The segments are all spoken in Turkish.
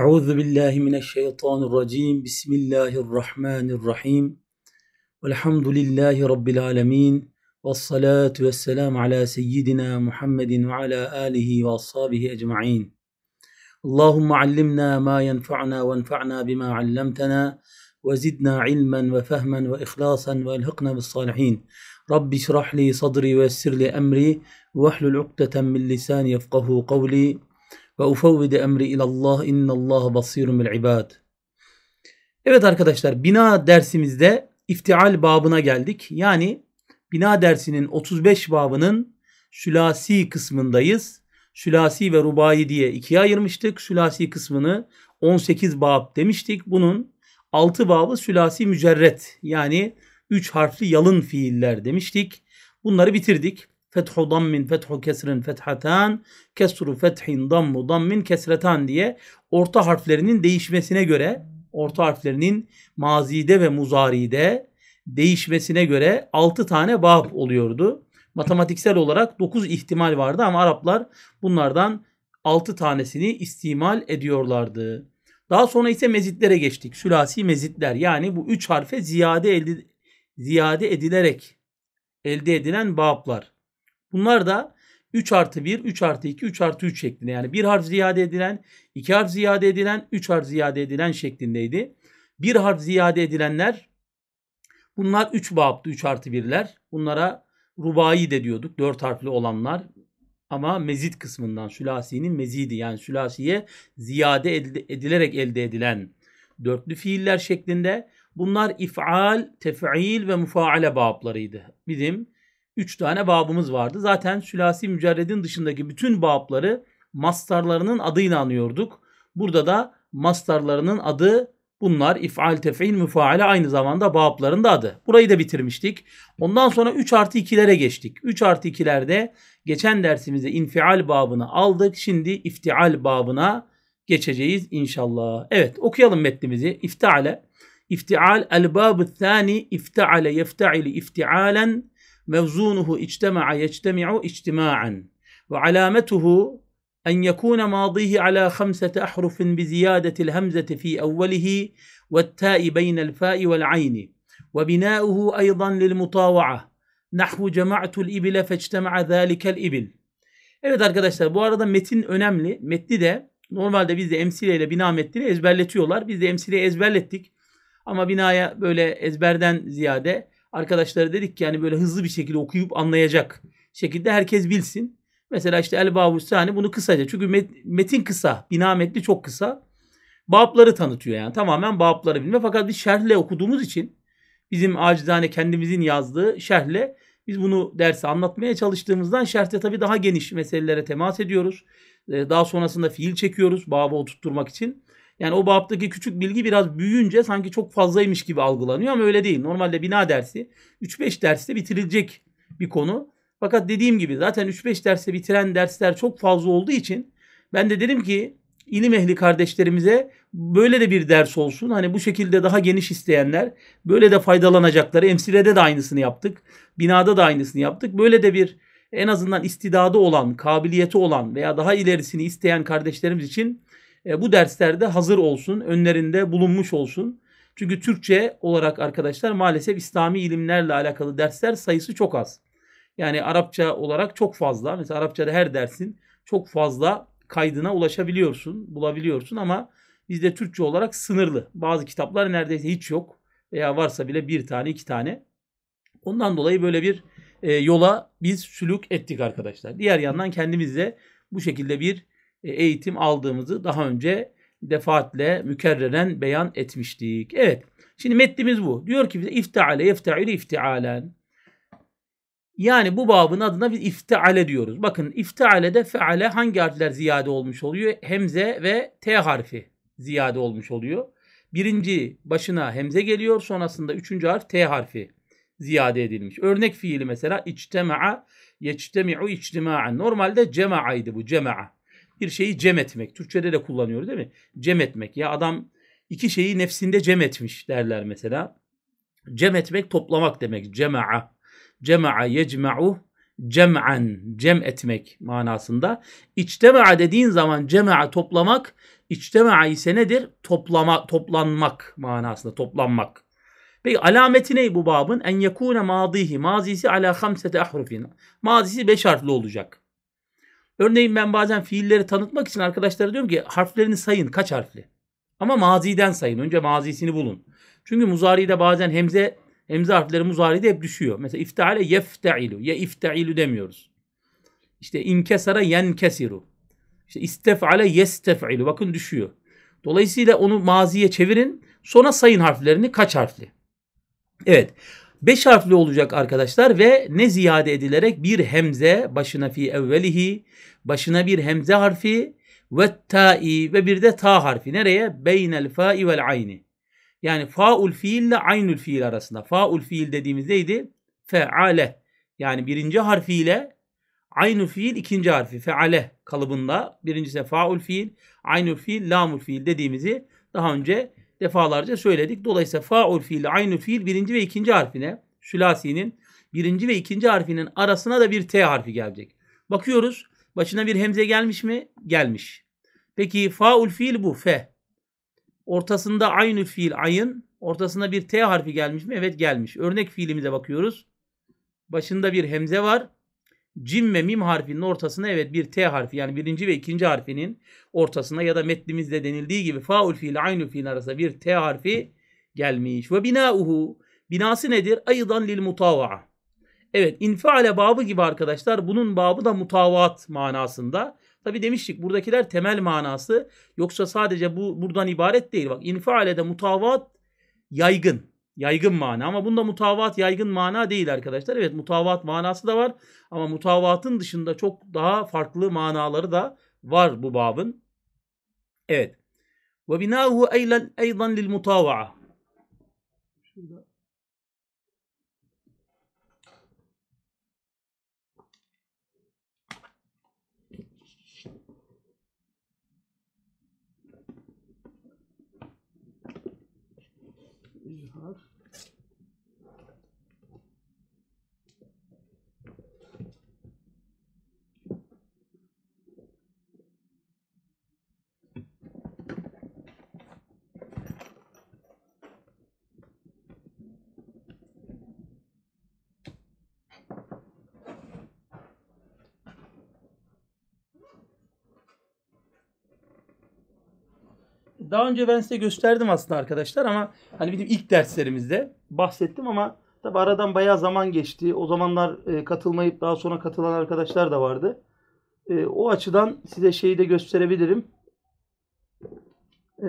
أعوذ بالله من الشيطان الرجيم بسم الله الرحمن الرحيم والحمد لله رب العالمين والصلاة والسلام على سيدنا محمد وعلى آله وأصحابه أجمعين اللهم علمنا ما ينفعنا وانفعنا بما علمتنا وزدنا علما وفهما وإخلاصا والحقنا بالصالحين رب اشرح لي صدري ويسر لي أمري واحلل عقدة من لساني يفقه قولي ve ufevvide emri ilallah innallaha basirun bil ibad. Evet arkadaşlar bina dersimizde iftial babına geldik. Yani bina dersinin 35 babının sülasi kısmındayız. Sülasi ve rubayi diye ikiye ayırmıştık. Sülasi kısmını 18 bab demiştik. Bunun 6 babı sülasi mücerret yani 3 harfli yalın fiiller demiştik. Bunları bitirdik. Fethu dammin, fethu kesrin, fethatan, kesru fethin, dammu dammin, kesreten diye orta harflerinin değişmesine göre, orta harflerinin mazide ve muzaride değişmesine göre 6 tane bab oluyordu. Matematiksel olarak 9 ihtimal vardı ama Araplar bunlardan 6 tanesini istimal ediyorlardı. Daha sonra ise mezitlere geçtik. Sülasi mezitler yani bu 3 harfe ziyade elde, ziyade edilerek elde edilen bablar. Bunlar da 3 artı 1, 3 artı 2, 3 artı 3 şeklinde. Yani bir harf ziyade edilen, iki harf ziyade edilen, 3 harf ziyade edilen şeklindeydi. Bir harf ziyade edilenler bunlar 3 babtı 3 artı 1'ler. Bunlara rubayi de diyorduk 4 harfli olanlar. Ama mezit kısmından sülasinin mezidi yani sülasiye ziyade edilerek elde edilen dörtlü fiiller şeklinde. Bunlar if'al, tef'il ve mufaale bablarıydı. Bizim 3 tane babımız vardı. Zaten sülasi mücerredin dışındaki bütün babları mastarlarının adıyla anıyorduk. Burada da mastarlarının adı bunlar İf'al tefil müfaale aynı zamanda babların da adı. Burayı da bitirmiştik. Ondan sonra 3 artı 2'lere geçtik. 3 artı 2'lerde geçen dersimizde infial babını aldık. Şimdi iftial babına geçeceğiz inşallah. Evet okuyalım metnimizi. İftiale. İftial el babu thani iftiale yefta'ili iftialen mevzunuhu içtema'a yectemi'u içtima'an ve alametuhu en yekune madihi ala khamsete ahrufin bi ziyadetil hemzeti fi evvelihi ve ta'i beynel fa'i vel ayni ve binâuhu aydan lil mutava'a nahvu cema'tul ibile fectema'a zâlikel ibil Evet arkadaşlar bu arada metin önemli. Metni de normalde biz de emsileyle bina metnini ezberletiyorlar. Biz de emsileyi ezberlettik. Ama binaya böyle ezberden ziyade arkadaşlara dedik ki yani böyle hızlı bir şekilde okuyup anlayacak şekilde herkes bilsin. Mesela işte El Babustani bunu kısaca çünkü metin kısa, bina metni çok kısa. Babları tanıtıyor yani tamamen babları bilme. Fakat bir şerhle okuduğumuz için bizim acizane kendimizin yazdığı şerhle biz bunu derse anlatmaya çalıştığımızdan şerhte tabii daha geniş meselelere temas ediyoruz. Ee, daha sonrasında fiil çekiyoruz babı oturtturmak için. Yani o baptaki küçük bilgi biraz büyüyünce sanki çok fazlaymış gibi algılanıyor ama öyle değil. Normalde bina dersi 3-5 derste bitirilecek bir konu. Fakat dediğim gibi zaten 3-5 derste bitiren dersler çok fazla olduğu için ben de dedim ki ilim ehli kardeşlerimize böyle de bir ders olsun. Hani bu şekilde daha geniş isteyenler böyle de faydalanacakları. Emsilede de aynısını yaptık. Binada da aynısını yaptık. Böyle de bir en azından istidadı olan, kabiliyeti olan veya daha ilerisini isteyen kardeşlerimiz için e, bu derslerde hazır olsun, önlerinde bulunmuş olsun. Çünkü Türkçe olarak arkadaşlar maalesef İslami ilimlerle alakalı dersler sayısı çok az. Yani Arapça olarak çok fazla. Mesela Arapçada her dersin çok fazla kaydına ulaşabiliyorsun, bulabiliyorsun ama bizde Türkçe olarak sınırlı. Bazı kitaplar neredeyse hiç yok veya varsa bile bir tane iki tane. Ondan dolayı böyle bir e, yola biz sülük ettik arkadaşlar. Diğer yandan kendimiz de bu şekilde bir e, eğitim aldığımızı daha önce defaatle mükerreren beyan etmiştik. Evet. Şimdi metnimiz bu. Diyor ki bize ifteale yefteilü iftialen. Yani bu babın adına biz ifteale diyoruz. Bakın ifteale de feale hangi harfler ziyade olmuş oluyor? Hemze ve T harfi ziyade olmuş oluyor. Birinci başına hemze geliyor. Sonrasında üçüncü harf T harfi ziyade edilmiş. Örnek fiili mesela içtema'a yeçtemi'u içtima'an. Normalde cema'aydı bu cema'a bir şeyi cem etmek. Türkçede de kullanıyor, değil mi? Cem etmek. Ya adam iki şeyi nefsinde cem etmiş derler mesela. Cem etmek toplamak demek. Cema'a. Cema'a yecma'u cem'an. Cem etmek manasında. İçtema'a dediğin zaman cema'a toplamak. İçtema'a ise nedir? Toplama, toplanmak manasında. Toplanmak. Peki alameti ne bu babın? En yekune mazihi. Mazisi ala hamsete ahrufin. Mazisi beş harfli olacak. Örneğin ben bazen fiilleri tanıtmak için arkadaşlara diyorum ki harflerini sayın kaç harfli. Ama maziden sayın. Önce mazisini bulun. Çünkü muzari'de bazen hemze hemze harfleri muzari'de hep düşüyor. Mesela ifteale yefteilu. Ya iftailu demiyoruz. İşte inkesara yenkesiru. İşte istefale yestef'ilu. Bakın düşüyor. Dolayısıyla onu maziye çevirin. Sonra sayın harflerini kaç harfli. Evet. Beş harfli olacak arkadaşlar ve ne ziyade edilerek bir hemze başına fi evvelihi başına bir hemze harfi ve ta'i ve bir de ta harfi nereye? Beynel fa'i vel ayni. Yani faul fiil ile aynül fiil arasında. Faul fiil dediğimiz neydi? Feale. Yani birinci harfiyle aynül fiil ikinci harfi. Feale kalıbında. Birincisi faul fiil, aynül fiil, lamul fiil dediğimizi daha önce defalarca söyledik. Dolayısıyla faul fiil, aynı fiil birinci ve ikinci harfine, sülasinin birinci ve ikinci harfinin arasına da bir T harfi gelecek. Bakıyoruz başına bir hemze gelmiş mi? Gelmiş. Peki faul fiil bu fe. Ortasında aynı fiil ayın, ortasına bir T harfi gelmiş mi? Evet gelmiş. Örnek fiilimize bakıyoruz. Başında bir hemze var. Cim ve mim harfinin ortasına evet bir T harfi yani birinci ve ikinci harfinin ortasına ya da metnimizde denildiği gibi faul fiil aynül fiil arasında bir T harfi gelmiş. Ve binauhu binası nedir? Aydan lil mutavaa. Evet infiale babı gibi arkadaşlar bunun babı da mutavaat manasında. Tabi demiştik buradakiler temel manası yoksa sadece bu buradan ibaret değil. Bak infiale de mutavaat yaygın. Yaygın mana ama bunda mutavat yaygın mana değil arkadaşlar. Evet mutavat manası da var ama mutavatın dışında çok daha farklı manaları da var bu babın. Evet. Ve binahu eylen eydan lil mutavaa. Şurada of daha önce ben size gösterdim aslında arkadaşlar ama hani bizim ilk derslerimizde bahsettim ama tabi aradan bayağı zaman geçti. O zamanlar e, katılmayıp daha sonra katılan arkadaşlar da vardı. E, o açıdan size şeyi de gösterebilirim. E,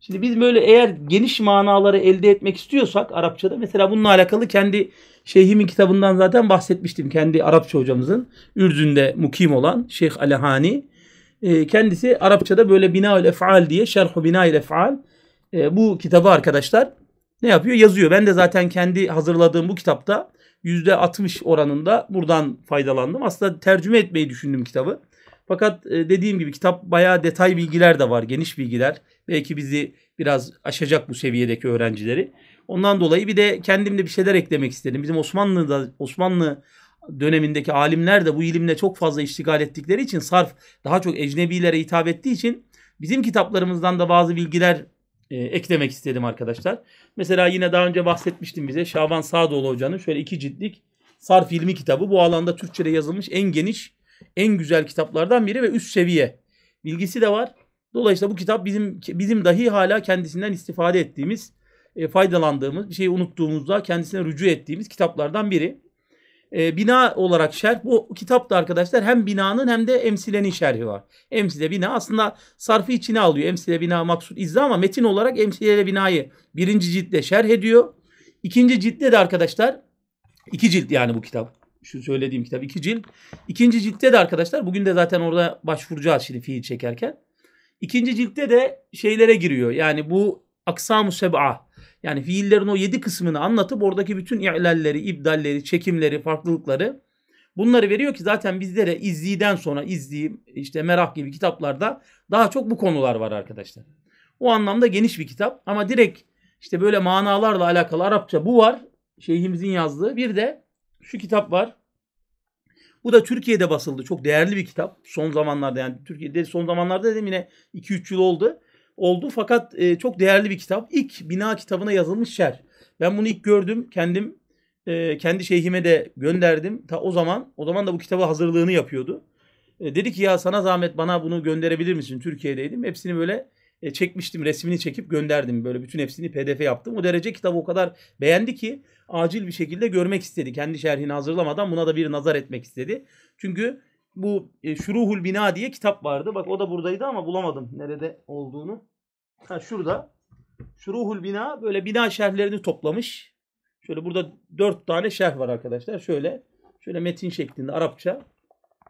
şimdi biz böyle eğer geniş manaları elde etmek istiyorsak Arapçada mesela bununla alakalı kendi Şeyhimin kitabından zaten bahsetmiştim. Kendi Arapça hocamızın Ürdün'de mukim olan Şeyh Alehani ee, kendisi Arapçada böyle bina ile Ef'al diye Şerhu Binaül Ef'al e, ee, bu kitabı arkadaşlar ne yapıyor? Yazıyor. Ben de zaten kendi hazırladığım bu kitapta %60 oranında buradan faydalandım. Aslında tercüme etmeyi düşündüm kitabı. Fakat e, dediğim gibi kitap bayağı detay bilgiler de var, geniş bilgiler. Belki bizi biraz aşacak bu seviyedeki öğrencileri. Ondan dolayı bir de kendimde bir şeyler eklemek istedim. Bizim Osmanlı'da Osmanlı dönemindeki alimler de bu ilimle çok fazla iştigal ettikleri için sarf daha çok ecnebilere hitap ettiği için bizim kitaplarımızdan da bazı bilgiler e, eklemek istedim arkadaşlar. Mesela yine daha önce bahsetmiştim bize Şaban Sağdoğlu Hoca'nın şöyle iki ciltlik sarf ilmi kitabı. Bu alanda Türkçe'de yazılmış en geniş, en güzel kitaplardan biri ve üst seviye bilgisi de var. Dolayısıyla bu kitap bizim bizim dahi hala kendisinden istifade ettiğimiz, e, faydalandığımız, bir şeyi unuttuğumuzda kendisine rücu ettiğimiz kitaplardan biri e, bina olarak şerh. Bu kitapta arkadaşlar hem binanın hem de emsilenin şerhi var. Emsile bina aslında sarfı içine alıyor. Emsile bina maksud izle ama metin olarak emsile binayı birinci ciltte şerh ediyor. İkinci ciltte de arkadaşlar iki cilt yani bu kitap. Şu söylediğim kitap iki cilt. İkinci ciltte de arkadaşlar bugün de zaten orada başvuracağız şimdi fiil çekerken. İkinci ciltte de şeylere giriyor. Yani bu aksam-ı seb'a yani fiillerin o yedi kısmını anlatıp oradaki bütün i'lalleri, ibdalleri, çekimleri, farklılıkları bunları veriyor ki zaten bizlere de izliden sonra izli işte merah gibi kitaplarda daha çok bu konular var arkadaşlar. O anlamda geniş bir kitap ama direkt işte böyle manalarla alakalı Arapça bu var. Şeyhimizin yazdığı bir de şu kitap var. Bu da Türkiye'de basıldı. Çok değerli bir kitap. Son zamanlarda yani Türkiye'de son zamanlarda dedim yine 2-3 yıl oldu oldu fakat e, çok değerli bir kitap. İlk bina kitabına yazılmış şer. Ben bunu ilk gördüm. Kendim e, kendi şeyhime de gönderdim. Ta o zaman o zaman da bu kitabı hazırlığını yapıyordu. E, dedi ki ya sana zahmet bana bunu gönderebilir misin? Türkiye'deydim. Hepsini böyle e, çekmiştim. Resmini çekip gönderdim. Böyle bütün hepsini PDF yaptım. O derece kitabı o kadar beğendi ki acil bir şekilde görmek istedi. Kendi şerhini hazırlamadan buna da bir nazar etmek istedi. Çünkü bu e, Şuruhul Bina diye kitap vardı. Bak o da buradaydı ama bulamadım nerede olduğunu. Ha şurada. Şuruhul Bina böyle bina şerhlerini toplamış. Şöyle burada dört tane şerh var arkadaşlar. Şöyle şöyle metin şeklinde Arapça.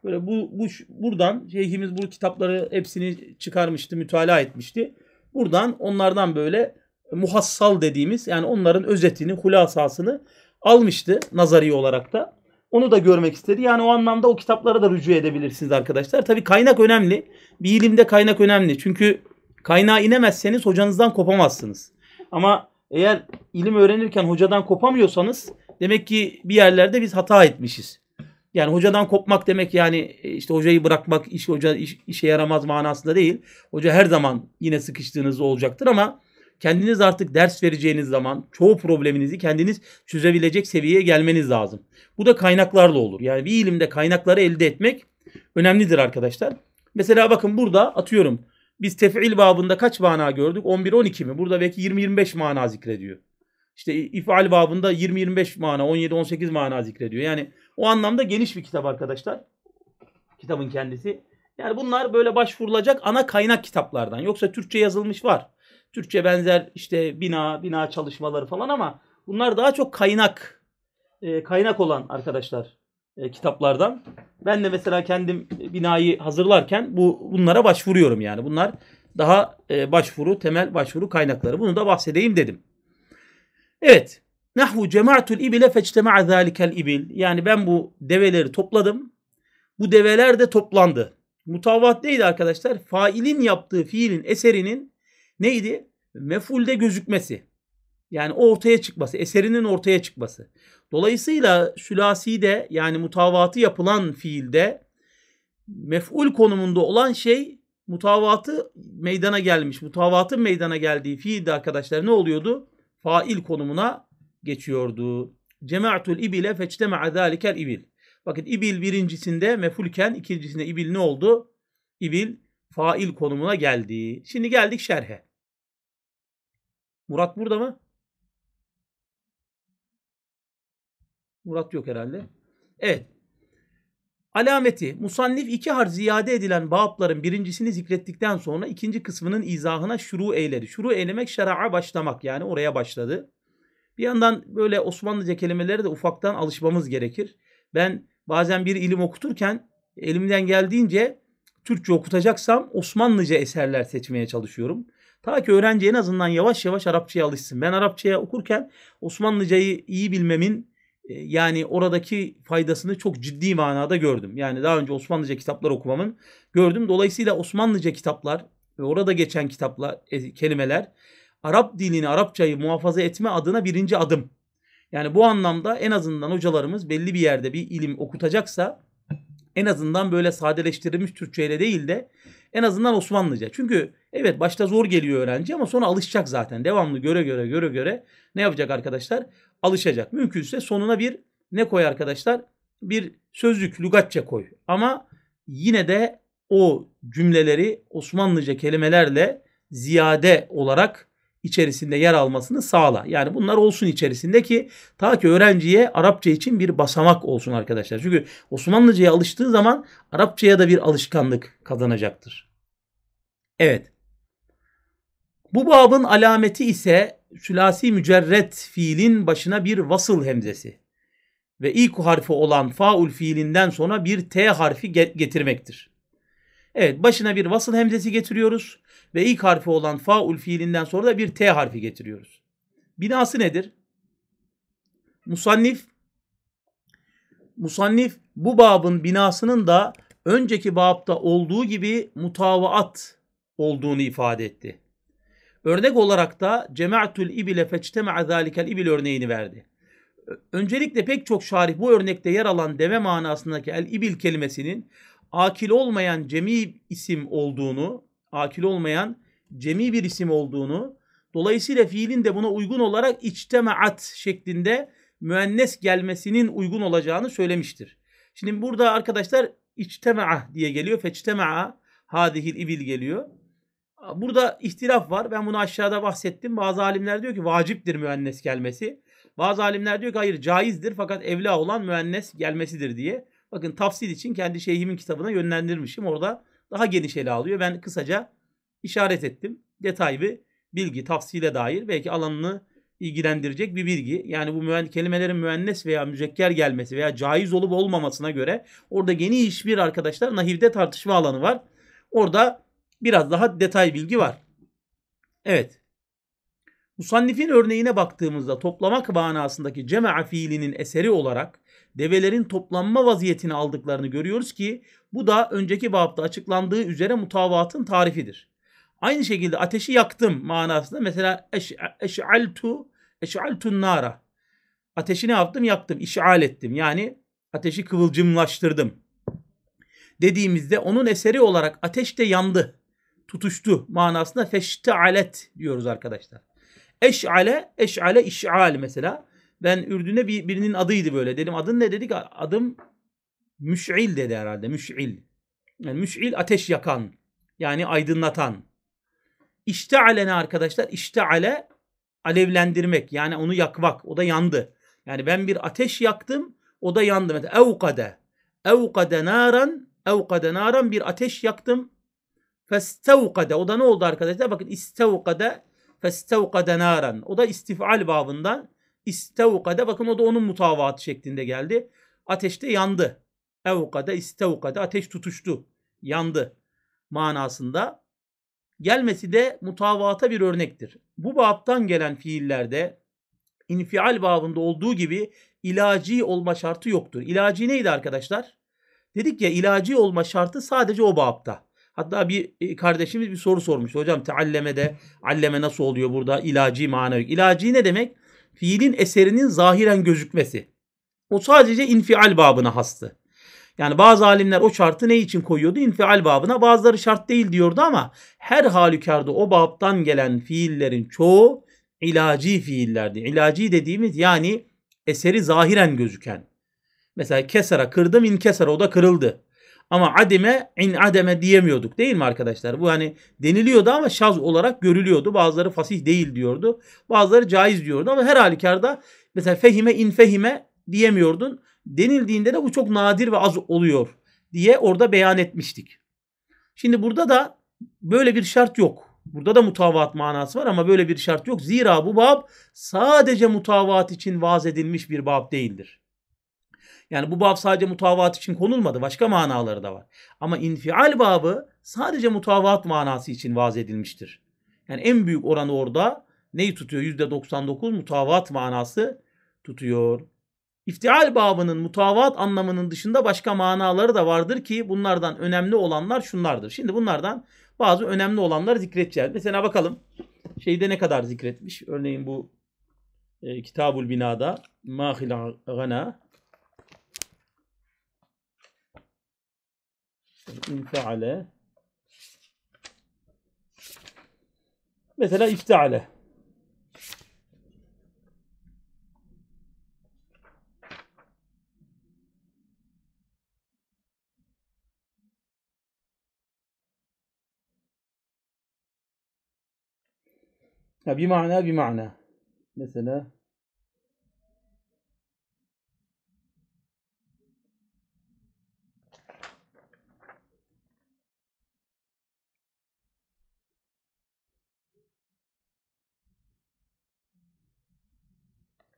Böyle bu, bu buradan şeyhimiz bu kitapları hepsini çıkarmıştı, mütalaa etmişti. Buradan onlardan böyle muhassal dediğimiz yani onların özetini, hulasasını almıştı nazari olarak da. Onu da görmek istedi. Yani o anlamda o kitaplara da rücu edebilirsiniz arkadaşlar. Tabi kaynak önemli. Bir ilimde kaynak önemli. Çünkü kaynağa inemezseniz hocanızdan kopamazsınız. Ama eğer ilim öğrenirken hocadan kopamıyorsanız demek ki bir yerlerde biz hata etmişiz. Yani hocadan kopmak demek yani e, işte hocayı bırakmak iş hoca iş, işe yaramaz manasında değil. Hoca her zaman yine sıkıştığınız olacaktır ama kendiniz artık ders vereceğiniz zaman çoğu probleminizi kendiniz çözebilecek seviyeye gelmeniz lazım. Bu da kaynaklarla olur. Yani bir ilimde kaynakları elde etmek önemlidir arkadaşlar. Mesela bakın burada atıyorum biz tef'il babında kaç mana gördük? 11-12 mi? Burada belki 20-25 mana zikrediyor. İşte ifal babında 20-25 mana, 17-18 mana zikrediyor. Yani o anlamda geniş bir kitap arkadaşlar. Kitabın kendisi. Yani bunlar böyle başvurulacak ana kaynak kitaplardan. Yoksa Türkçe yazılmış var. Türkçe benzer işte bina, bina çalışmaları falan ama bunlar daha çok kaynak e, kaynak olan arkadaşlar e, kitaplardan. Ben de mesela kendim binayı hazırlarken bu bunlara başvuruyorum yani. Bunlar daha e, başvuru, temel başvuru kaynakları. Bunu da bahsedeyim dedim. Evet. Nahvu cematul ibile fectema'a zalikel ibil. Yani ben bu develeri topladım. Bu develer de toplandı. Mutavat neydi arkadaşlar? Failin yaptığı fiilin eserinin Neydi? Mefulde gözükmesi. Yani ortaya çıkması, eserinin ortaya çıkması. Dolayısıyla de yani mutavatı yapılan fiilde mef'ul konumunda olan şey mutavatı meydana gelmiş. Mutavatın meydana geldiği fiilde arkadaşlar ne oluyordu? Fail konumuna geçiyordu. Cema'tul ibile fectema'a zâlikel ibil. Bakın ibil birincisinde mefulken ikincisinde ibil ne oldu? İbil fail konumuna geldi. Şimdi geldik şerhe. Murat burada mı? Murat yok herhalde. Evet. Alameti, musannif iki harf ziyade edilen babların birincisini zikrettikten sonra ikinci kısmının izahına şuru eyledi. Şuru eylemek şera'a başlamak yani oraya başladı. Bir yandan böyle Osmanlıca kelimelere de ufaktan alışmamız gerekir. Ben bazen bir ilim okuturken elimden geldiğince Türkçe okutacaksam Osmanlıca eserler seçmeye çalışıyorum. Ta ki öğrenci en azından yavaş yavaş Arapçaya alışsın. Ben Arapçaya okurken Osmanlıcayı iyi bilmemin e, yani oradaki faydasını çok ciddi manada gördüm. Yani daha önce Osmanlıca kitaplar okumamın gördüm. Dolayısıyla Osmanlıca kitaplar ve orada geçen kitaplar, e, kelimeler Arap dilini, Arapçayı muhafaza etme adına birinci adım. Yani bu anlamda en azından hocalarımız belli bir yerde bir ilim okutacaksa en azından böyle sadeleştirilmiş Türkçe ile değil de en azından Osmanlıca. Çünkü Evet başta zor geliyor öğrenci ama sonra alışacak zaten. Devamlı göre göre göre göre ne yapacak arkadaşlar? Alışacak. Mümkünse sonuna bir ne koy arkadaşlar? Bir sözlük, lügatça koy. Ama yine de o cümleleri Osmanlıca kelimelerle ziyade olarak içerisinde yer almasını sağla. Yani bunlar olsun içerisinde ki ta ki öğrenciye Arapça için bir basamak olsun arkadaşlar. Çünkü Osmanlıca'ya alıştığı zaman Arapçaya da bir alışkanlık kazanacaktır. Evet. Bu babın alameti ise sülasi mücerret fiilin başına bir vasıl hemzesi ve ilk harfi olan faul fiilinden sonra bir T harfi getirmektir. Evet başına bir vasıl hemzesi getiriyoruz ve ilk harfi olan faul fiilinden sonra da bir T harfi getiriyoruz. Binası nedir? Musannif Musannif bu babın binasının da önceki babta olduğu gibi mutavaat olduğunu ifade etti. Örnek olarak da cemaatül ibile feçtema'a zalikel ibil örneğini verdi. Öncelikle pek çok şarih bu örnekte yer alan deve manasındaki el ibil kelimesinin akil olmayan cemi isim olduğunu, akil olmayan cemi bir isim olduğunu, dolayısıyla fiilin de buna uygun olarak içtemaat şeklinde müennes gelmesinin uygun olacağını söylemiştir. Şimdi burada arkadaşlar içtema'a diye geliyor. Feçtema'a hadihil ibil geliyor. Burada ihtilaf var. Ben bunu aşağıda bahsettim. Bazı alimler diyor ki vaciptir müennes gelmesi. Bazı alimler diyor ki hayır caizdir fakat evla olan müennes gelmesidir diye. Bakın tafsil için kendi şeyhimin kitabına yönlendirmişim. Orada daha geniş ele alıyor. Ben kısaca işaret ettim. Detaylı bilgi tafsile dair belki alanını ilgilendirecek bir bilgi. Yani bu müen kelimelerin müennes veya müzekker gelmesi veya caiz olup olmamasına göre orada geniş bir arkadaşlar nahivde tartışma alanı var. Orada biraz daha detay bilgi var. Evet. Musannifin örneğine baktığımızda toplamak manasındaki cema'a fiilinin eseri olarak develerin toplanma vaziyetini aldıklarını görüyoruz ki bu da önceki babda açıklandığı üzere mutavatın tarifidir. Aynı şekilde ateşi yaktım manasında mesela eş'altu eş'altun nara. Ateşi ne yaptım? Yaktım, işal ettim. Yani ateşi kıvılcımlaştırdım. Dediğimizde onun eseri olarak ateş de yandı tutuştu manasında feştealet diyoruz arkadaşlar. Eş'ale, eş'ale, iş'al mesela. Ben ürdüne bir, birinin adıydı böyle. Dedim adın ne dedik? Adım müş'il dedi herhalde. Müş'il. Yani müş'il ateş yakan. Yani aydınlatan. İşteale ne arkadaşlar? İşteale alevlendirmek. Yani onu yakmak. O da yandı. Yani ben bir ateş yaktım. O da yandı. Mesela evkade. Evkade naran. Evkade naran bir ateş yaktım. Festevkade. O da ne oldu arkadaşlar? Bakın istevkade. Festevkade naran. O da istifal babından. İstevkade. Bakın o da onun mutavaatı şeklinde geldi. Ateşte yandı. Evkade istevkade. Ateş tutuştu. Yandı. Manasında. Gelmesi de mutavata bir örnektir. Bu baptan gelen fiillerde infial babında olduğu gibi ilaci olma şartı yoktur. İlaci neydi arkadaşlar? Dedik ya ilaci olma şartı sadece o babda. Hatta bir e, kardeşimiz bir soru sormuş Hocam tealleme de alleme nasıl oluyor burada? İlaci manevi. İlaci ne demek? Fiilin eserinin zahiren gözükmesi. O sadece infial babına hastı. Yani bazı alimler o şartı ne için koyuyordu? İnfial babına. Bazıları şart değil diyordu ama her halükarda o babtan gelen fiillerin çoğu ilaci fiillerdi. İlaci dediğimiz yani eseri zahiren gözüken. Mesela kesara kırdım in kesara o da kırıldı. Ama ademe in ademe diyemiyorduk değil mi arkadaşlar? Bu hani deniliyordu ama şaz olarak görülüyordu. Bazıları fasih değil diyordu. Bazıları caiz diyordu ama her halükarda mesela fehime in fehime diyemiyordun. Denildiğinde de bu çok nadir ve az oluyor diye orada beyan etmiştik. Şimdi burada da böyle bir şart yok. Burada da mutavaat manası var ama böyle bir şart yok. Zira bu bab sadece mutavaat için vaz edilmiş bir bab değildir. Yani bu bab sadece mutavat için konulmadı. Başka manaları da var. Ama infial babı sadece mutavat manası için vaz edilmiştir. Yani en büyük oranı orada neyi tutuyor? %99 mutavat manası tutuyor. İftial babının mutavat anlamının dışında başka manaları da vardır ki bunlardan önemli olanlar şunlardır. Şimdi bunlardan bazı önemli olanları zikredeceğiz. Mesela bakalım şeyde ne kadar zikretmiş. Örneğin bu e, Kitabul Bina'da Mahil Gana إن مثلا افتعل بمعنى بمعنى مثلا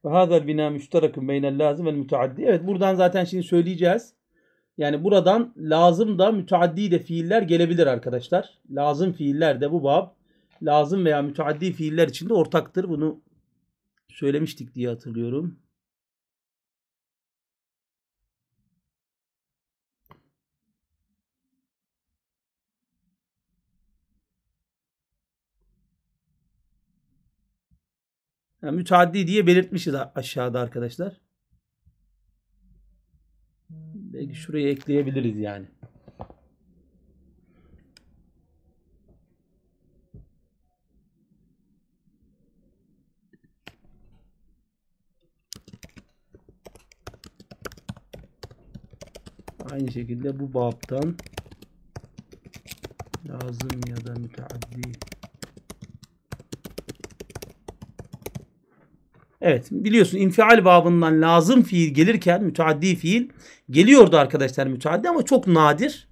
Ve hazal bina müşterakun beynel lazım ve müteaddi. Evet buradan zaten şimdi söyleyeceğiz. Yani buradan lazım da müteaddi de fiiller gelebilir arkadaşlar. Lazım fiiller de bu bab lazım veya müteaddi fiiller içinde ortaktır. Bunu söylemiştik diye hatırlıyorum. Yani müteaddi diye belirtmişiz aşağıda arkadaşlar. Belki şuraya ekleyebiliriz yani. Aynı şekilde bu babtan lazım ya da müteaddi Evet biliyorsun infial babından lazım fiil gelirken müteaddi fiil geliyordu arkadaşlar müteaddi ama çok nadir.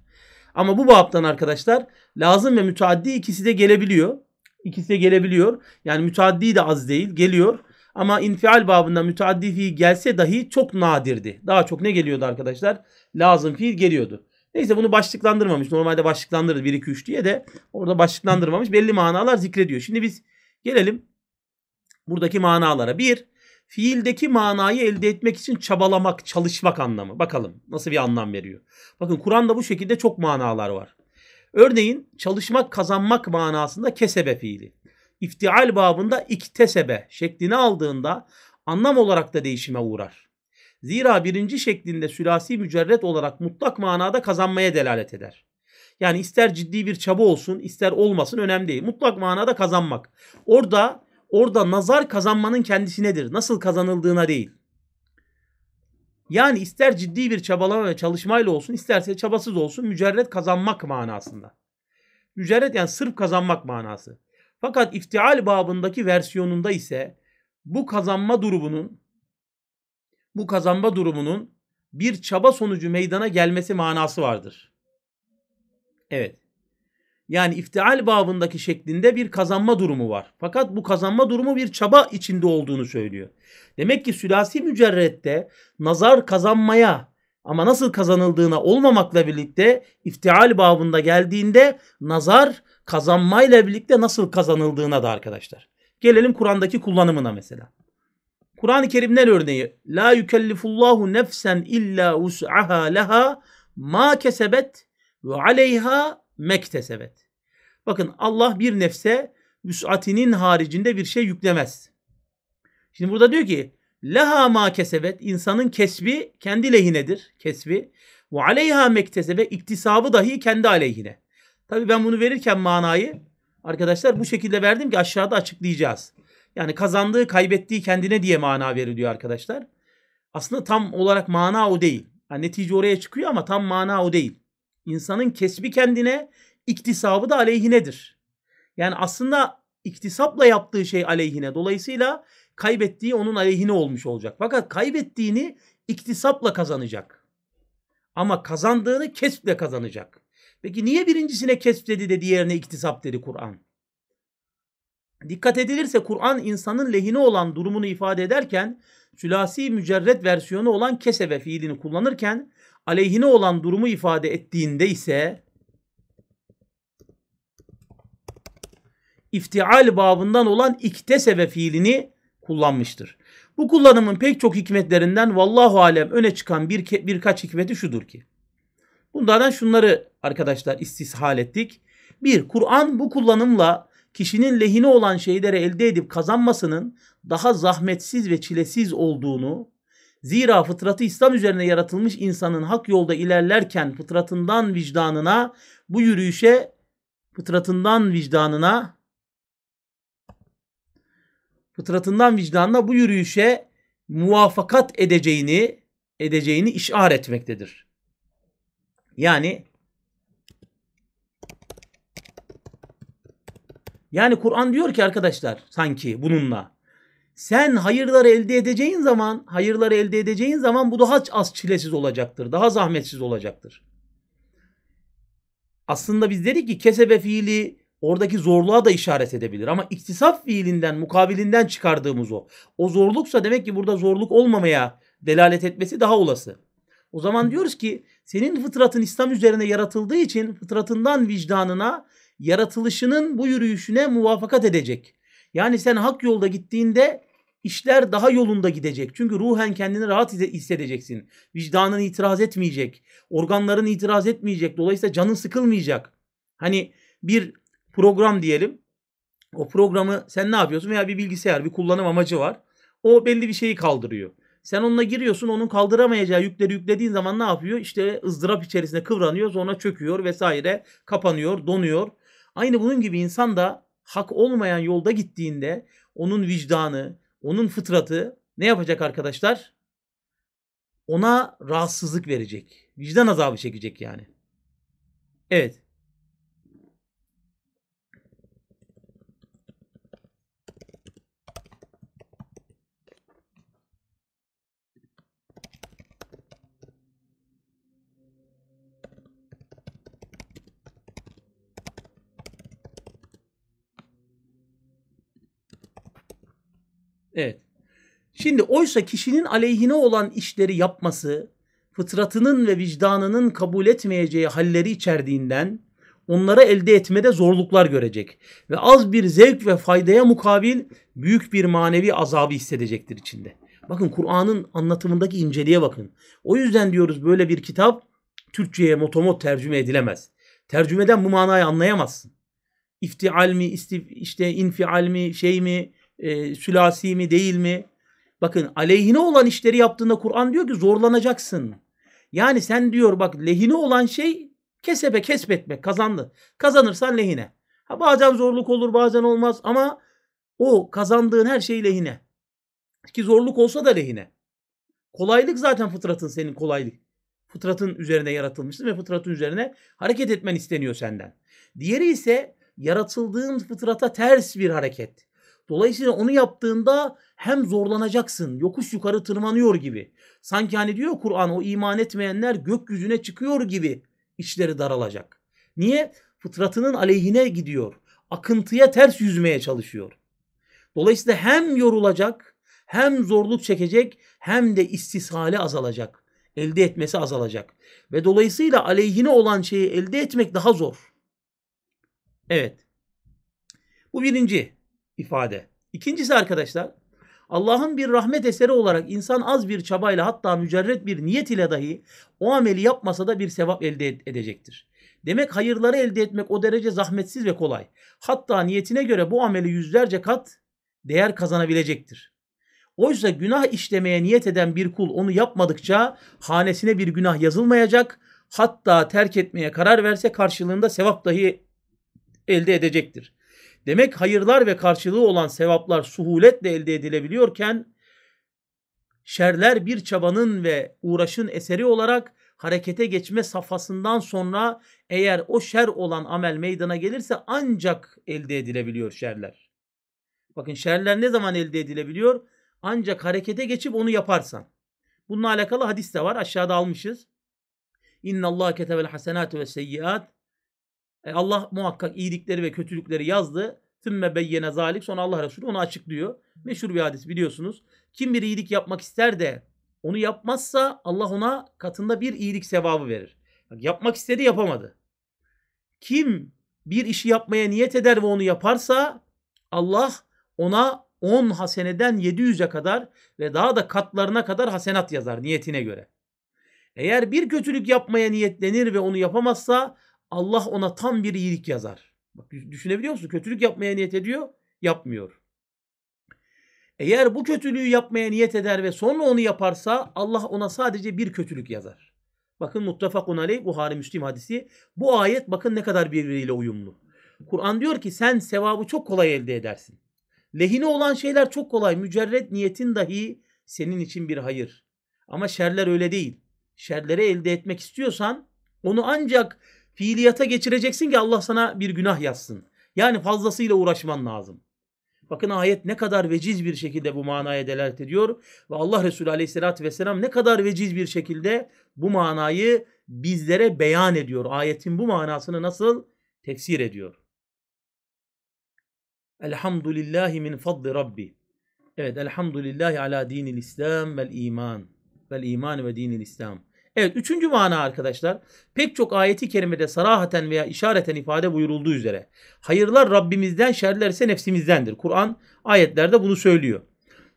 Ama bu babdan arkadaşlar lazım ve müteaddi ikisi de gelebiliyor. İkisi de gelebiliyor. Yani müteaddi de az değil geliyor. Ama infial babından müteaddi fiil gelse dahi çok nadirdi. Daha çok ne geliyordu arkadaşlar? Lazım fiil geliyordu. Neyse bunu başlıklandırmamış. Normalde başlıklandırdı 1 2 3 diye de orada başlıklandırmamış. Belli manalar zikrediyor. Şimdi biz gelelim Buradaki manalara. Bir, fiildeki manayı elde etmek için çabalamak, çalışmak anlamı. Bakalım nasıl bir anlam veriyor. Bakın Kur'an'da bu şekilde çok manalar var. Örneğin çalışmak, kazanmak manasında kesebe fiili. İftial babında iktesebe şeklini aldığında anlam olarak da değişime uğrar. Zira birinci şeklinde sülasi mücerret olarak mutlak manada kazanmaya delalet eder. Yani ister ciddi bir çaba olsun ister olmasın önemli değil. Mutlak manada kazanmak. Orada orada nazar kazanmanın kendisinedir. Nasıl kazanıldığına değil. Yani ister ciddi bir çabalama ve çalışmayla olsun, isterse çabasız olsun mücerret kazanmak manasında. Mücerret yani sırf kazanmak manası. Fakat iftial babındaki versiyonunda ise bu kazanma durumunun bu kazanma durumunun bir çaba sonucu meydana gelmesi manası vardır. Evet yani iftial babındaki şeklinde bir kazanma durumu var. Fakat bu kazanma durumu bir çaba içinde olduğunu söylüyor. Demek ki sülasi mücerrette nazar kazanmaya ama nasıl kazanıldığına olmamakla birlikte iftial babında geldiğinde nazar kazanmayla birlikte nasıl kazanıldığına da arkadaşlar. Gelelim Kur'an'daki kullanımına mesela. Kur'an-ı Kerim'den örneği La yükellifullahu nefsen illa us'aha leha ma kesebet ve aleyha mektesebet. Bakın Allah bir nefse vüsatinin haricinde bir şey yüklemez. Şimdi burada diyor ki leha ma kesebet insanın kesbi kendi lehinedir kesbi ve aleyha mektesebe iktisabı dahi kendi aleyhine. Tabi ben bunu verirken manayı arkadaşlar bu şekilde verdim ki aşağıda açıklayacağız. Yani kazandığı kaybettiği kendine diye mana veriliyor arkadaşlar. Aslında tam olarak mana o değil. Yani netice oraya çıkıyor ama tam mana o değil. İnsanın kesbi kendine, iktisabı da aleyhinedir. Yani aslında iktisapla yaptığı şey aleyhine. Dolayısıyla kaybettiği onun aleyhine olmuş olacak. Fakat kaybettiğini iktisapla kazanacak. Ama kazandığını kesple kazanacak. Peki niye birincisine kesp dedi de diğerine iktisap dedi Kur'an? Dikkat edilirse Kur'an insanın lehine olan durumunu ifade ederken sülasi mücerret versiyonu olan kesebe fiilini kullanırken aleyhine olan durumu ifade ettiğinde ise iftial babından olan iktesebe fiilini kullanmıştır. Bu kullanımın pek çok hikmetlerinden vallahu alem öne çıkan bir birkaç hikmeti şudur ki. Bunlardan şunları arkadaşlar istishal ettik. Bir, Kur'an bu kullanımla kişinin lehine olan şeyleri elde edip kazanmasının daha zahmetsiz ve çilesiz olduğunu Zira fıtratı İslam üzerine yaratılmış insanın hak yolda ilerlerken fıtratından vicdanına bu yürüyüşe fıtratından vicdanına fıtratından vicdanına bu yürüyüşe muvafakat edeceğini edeceğini işaret etmektedir. Yani yani Kur'an diyor ki arkadaşlar sanki bununla sen hayırları elde edeceğin zaman, hayırları elde edeceğin zaman bu daha az çilesiz olacaktır. Daha zahmetsiz olacaktır. Aslında biz dedik ki kesebe fiili oradaki zorluğa da işaret edebilir. Ama iktisaf fiilinden, mukabilinden çıkardığımız o. O zorluksa demek ki burada zorluk olmamaya delalet etmesi daha olası. O zaman diyoruz ki senin fıtratın İslam üzerine yaratıldığı için fıtratından vicdanına, yaratılışının bu yürüyüşüne muvafakat edecek. Yani sen hak yolda gittiğinde İşler daha yolunda gidecek. Çünkü ruhen kendini rahat hissedeceksin. Vicdanın itiraz etmeyecek. Organların itiraz etmeyecek. Dolayısıyla canın sıkılmayacak. Hani bir program diyelim. O programı sen ne yapıyorsun? Veya bir bilgisayar, bir kullanım amacı var. O belli bir şeyi kaldırıyor. Sen onunla giriyorsun, onun kaldıramayacağı yükleri yüklediğin zaman ne yapıyor? İşte ızdırap içerisinde kıvranıyor, sonra çöküyor vesaire, kapanıyor, donuyor. Aynı bunun gibi insan da hak olmayan yolda gittiğinde onun vicdanı, onun fıtratı ne yapacak arkadaşlar? Ona rahatsızlık verecek. Vicdan azabı çekecek yani. Evet. Evet. Şimdi oysa kişinin aleyhine olan işleri yapması fıtratının ve vicdanının kabul etmeyeceği halleri içerdiğinden onlara elde etmede zorluklar görecek ve az bir zevk ve faydaya mukabil büyük bir manevi azabı hissedecektir içinde. Bakın Kur'an'ın anlatımındaki inceliğe bakın. O yüzden diyoruz böyle bir kitap Türkçe'ye motomot tercüme edilemez. Tercümeden bu manayı anlayamazsın. İftial mi, istif, işte infial mi, şey mi, e, sülasi mi değil mi? Bakın aleyhine olan işleri yaptığında Kur'an diyor ki zorlanacaksın. Yani sen diyor bak lehine olan şey kesebe kesbetmek kazandı. Kazanırsan lehine. Ha, bazen zorluk olur bazen olmaz ama o kazandığın her şey lehine. Ki zorluk olsa da lehine. Kolaylık zaten fıtratın senin kolaylık. Fıtratın üzerine yaratılmışsın ve fıtratın üzerine hareket etmen isteniyor senden. Diğeri ise yaratıldığın fıtrata ters bir hareket. Dolayısıyla onu yaptığında hem zorlanacaksın. Yokuş yukarı tırmanıyor gibi. Sanki hani diyor Kur'an o iman etmeyenler gökyüzüne çıkıyor gibi içleri daralacak. Niye? Fıtratının aleyhine gidiyor. Akıntıya ters yüzmeye çalışıyor. Dolayısıyla hem yorulacak, hem zorluk çekecek, hem de istisale azalacak. Elde etmesi azalacak. Ve dolayısıyla aleyhine olan şeyi elde etmek daha zor. Evet. Bu birinci ifade. İkincisi arkadaşlar Allah'ın bir rahmet eseri olarak insan az bir çabayla hatta mücerret bir niyet ile dahi o ameli yapmasa da bir sevap elde edecektir. Demek hayırları elde etmek o derece zahmetsiz ve kolay. Hatta niyetine göre bu ameli yüzlerce kat değer kazanabilecektir. Oysa günah işlemeye niyet eden bir kul onu yapmadıkça hanesine bir günah yazılmayacak, hatta terk etmeye karar verse karşılığında sevap dahi elde edecektir. Demek hayırlar ve karşılığı olan sevaplar suhuletle elde edilebiliyorken şerler bir çabanın ve uğraşın eseri olarak harekete geçme safhasından sonra eğer o şer olan amel meydana gelirse ancak elde edilebiliyor şerler. Bakın şerler ne zaman elde edilebiliyor? Ancak harekete geçip onu yaparsan. Bununla alakalı hadis de var. Aşağıda almışız. İnna Allah ketevel hasenatu ve seyyiat e, Allah muhakkak iyilikleri ve kötülükleri yazdı. Tümme beyyene zalik. Sonra Allah Resulü onu açıklıyor. Meşhur bir hadis biliyorsunuz. Kim bir iyilik yapmak ister de onu yapmazsa Allah ona katında bir iyilik sevabı verir. Bak, yapmak istedi yapamadı. Kim bir işi yapmaya niyet eder ve onu yaparsa Allah ona 10 haseneden 700'e kadar ve daha da katlarına kadar hasenat yazar niyetine göre. Eğer bir kötülük yapmaya niyetlenir ve onu yapamazsa Allah ona tam bir iyilik yazar. Bak düşünebiliyor musun? Kötülük yapmaya niyet ediyor, yapmıyor. Eğer bu kötülüğü yapmaya niyet eder ve sonra onu yaparsa Allah ona sadece bir kötülük yazar. Bakın muttefakun aleyh Buhari Müslim hadisi. Bu ayet bakın ne kadar birbiriyle uyumlu. Kur'an diyor ki sen sevabı çok kolay elde edersin. Lehine olan şeyler çok kolay. Mücerret niyetin dahi senin için bir hayır. Ama şerler öyle değil. Şerleri elde etmek istiyorsan onu ancak fiiliyata geçireceksin ki Allah sana bir günah yazsın. Yani fazlasıyla uğraşman lazım. Bakın ayet ne kadar veciz bir şekilde bu manaya delalet ediyor ve Allah Resulü Aleyhisselatü vesselam ne kadar veciz bir şekilde bu manayı bizlere beyan ediyor. Ayetin bu manasını nasıl tefsir ediyor. Elhamdülillahi min fadli Rabbi. Evet elhamdülillahi ala dinil İslam vel iman. Vel iman ve dinil İslam. Evet üçüncü mana arkadaşlar pek çok ayeti kerimede sarahaten veya işareten ifade buyurulduğu üzere hayırlar Rabbimizden şerler ise nefsimizdendir. Kur'an ayetlerde bunu söylüyor.